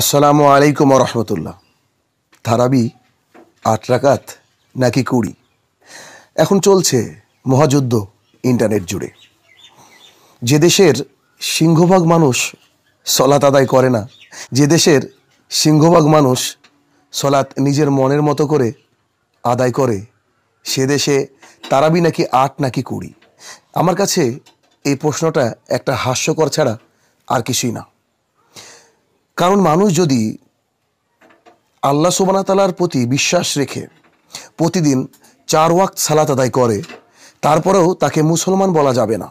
আসসালামু আলাইকুম রহমতুল্লাহ ধারাবি আট রাকাত নাকি কুড়ি এখন চলছে মহাযুদ্ধ ইন্টারনেট জুড়ে যে দেশের সিংহভাগ মানুষ সলাত আদায় করে না যে দেশের সিংহভাগ মানুষ সলাৎ নিজের মনের মতো করে আদায় করে সে দেশে তারাবি নাকি আট নাকি কুড়ি আমার কাছে এই প্রশ্নটা একটা হাস্যকর ছাড়া আর কিছুই না কারণ মানুষ যদি আল্লাহ সুবানাতালার প্রতি বিশ্বাস রেখে প্রতিদিন চার ওয়াক্ত সালাত আদায় করে তারপরেও তাকে মুসলমান বলা যাবে না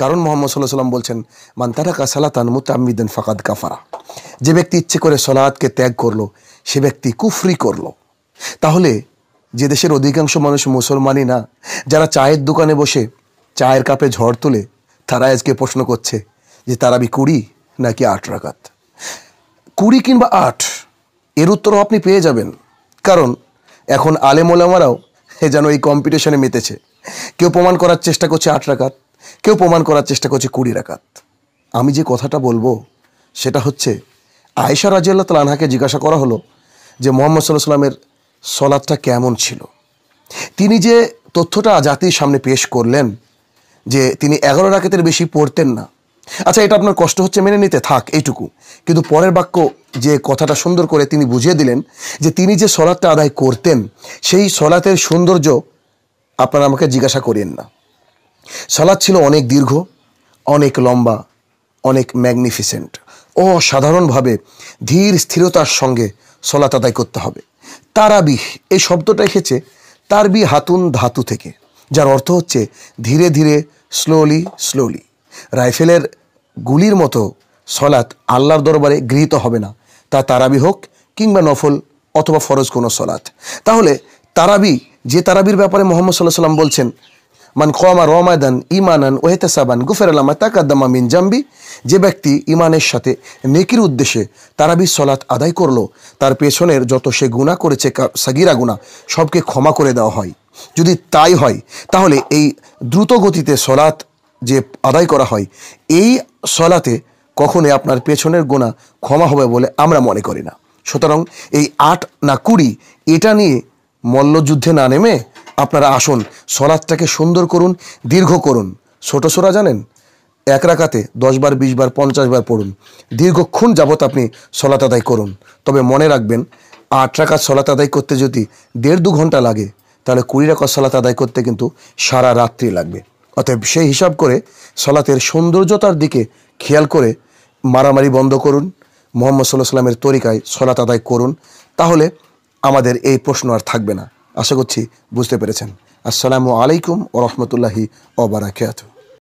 কারণ মোহাম্মদ সাল্লাহ সাল্লাম বলছেন মান্তারাকা সালাতান মুতাম্মিদিন ফাকাদ কাফারা যে ব্যক্তি ইচ্ছে করে সলাদকে ত্যাগ করলো সে ব্যক্তি কুফরি করলো তাহলে যে দেশের অধিকাংশ মানুষ মুসলমানই না যারা চায়ের দোকানে বসে চায়ের কাপে ঝড় তুলে তারা আজকে প্রশ্ন করছে যে তারা বি কুড়ি নাকি আট রাকাত কুড়ি কিংবা আট এর উত্তরও আপনি পেয়ে যাবেন কারণ এখন আলেমোলামারাও যেন এই কম্পিটিশনে মেতেছে কেউ প্রমাণ করার চেষ্টা করছে আট রাকাত কেউ প্রমাণ করার চেষ্টা করছে কুড়ি রাকাত আমি যে কথাটা বলবো সেটা হচ্ছে আয়েশা রাজিয়াল্লাহ তালানহাকে জিজ্ঞাসা করা হলো যে মোহাম্মদ সাল্লাহ সাল্লামের সলাদটা কেমন ছিল তিনি যে তথ্যটা জাতির সামনে পেশ করলেন যে তিনি এগারো রাকাতের বেশি পড়তেন না আচ্ছা এটা আপনার কষ্ট হচ্ছে মেনে নিতে থাক এইটুকু কিন্তু পরের বাক্য যে কথাটা সুন্দর করে তিনি বুঝিয়ে দিলেন যে তিনি যে সলাৎটা আদায় করতেন সেই সলাতের সৌন্দর্য আপনারা আমাকে জিজ্ঞাসা করেন না সলাদ ছিল অনেক দীর্ঘ অনেক লম্বা অনেক ম্যাগনিফিসেন্ট ও সাধারণভাবে ধীর স্থিরতার সঙ্গে সলাত আদায় করতে হবে তারাবিহ এই শব্দটা এসেছে তারবি হাতুন ধাতু থেকে যার অর্থ হচ্ছে ধীরে ধীরে স্লোলি স্লোলি রাইফেলের গুলির মতো সলাৎ আল্লাহর দরবারে গৃহীত হবে না তা তারাবি হোক কিংবা নফল অথবা ফরজ কোনো সলাৎ তাহলে তারাবি যে তারাবির ব্যাপারে মোহাম্মদ সাল্লাহ সাল্লাম বলছেন মান কোয়ামা রমায়দান ইমানান ওহেতে সাবান গুফের আলামা তাকাদ্দামা মিন জাম্বি যে ব্যক্তি ইমানের সাথে নেকির উদ্দেশ্যে তারাবি সলাত আদায় করলো তার পেছনের যত সে গুণা করেছে সাগিরা গুণা সবকে ক্ষমা করে দেওয়া হয় যদি তাই হয় তাহলে এই দ্রুত গতিতে সলাত যে আদায় করা হয় এই সলাতে কখনোই আপনার পেছনের গোনা ক্ষমা হবে বলে আমরা মনে করি না সুতরাং এই আট না কুড়ি এটা নিয়ে মল্লযুদ্ধে না নেমে আপনারা আসুন সলাদটাকে সুন্দর করুন দীর্ঘ করুন ছোট সোরা জানেন এক রাখাতে দশবার বিশবার পঞ্চাশবার পড়ুন দীর্ঘক্ষণ যাবৎ আপনি সলাত আদায় করুন তবে মনে রাখবেন আট রাখাত সলাত আদায় করতে যদি দেড় দু ঘন্টা লাগে তাহলে কুড়ি রাখাত সলাত আদায় করতে কিন্তু সারা রাত্রি লাগবে অতএব সেই হিসাব করে সলাতের সৌন্দর্যতার দিকে খেয়াল করে মারামারি বন্ধ করুন মোহাম্মদ সাল্লাহ সাল্লামের তরিকায় সলাত আদায় করুন তাহলে আমাদের এই প্রশ্ন আর থাকবে না আশা করছি বুঝতে পেরেছেন আসসালামু আলাইকুম ও রহমতুল্লাহি ওবরাকাতু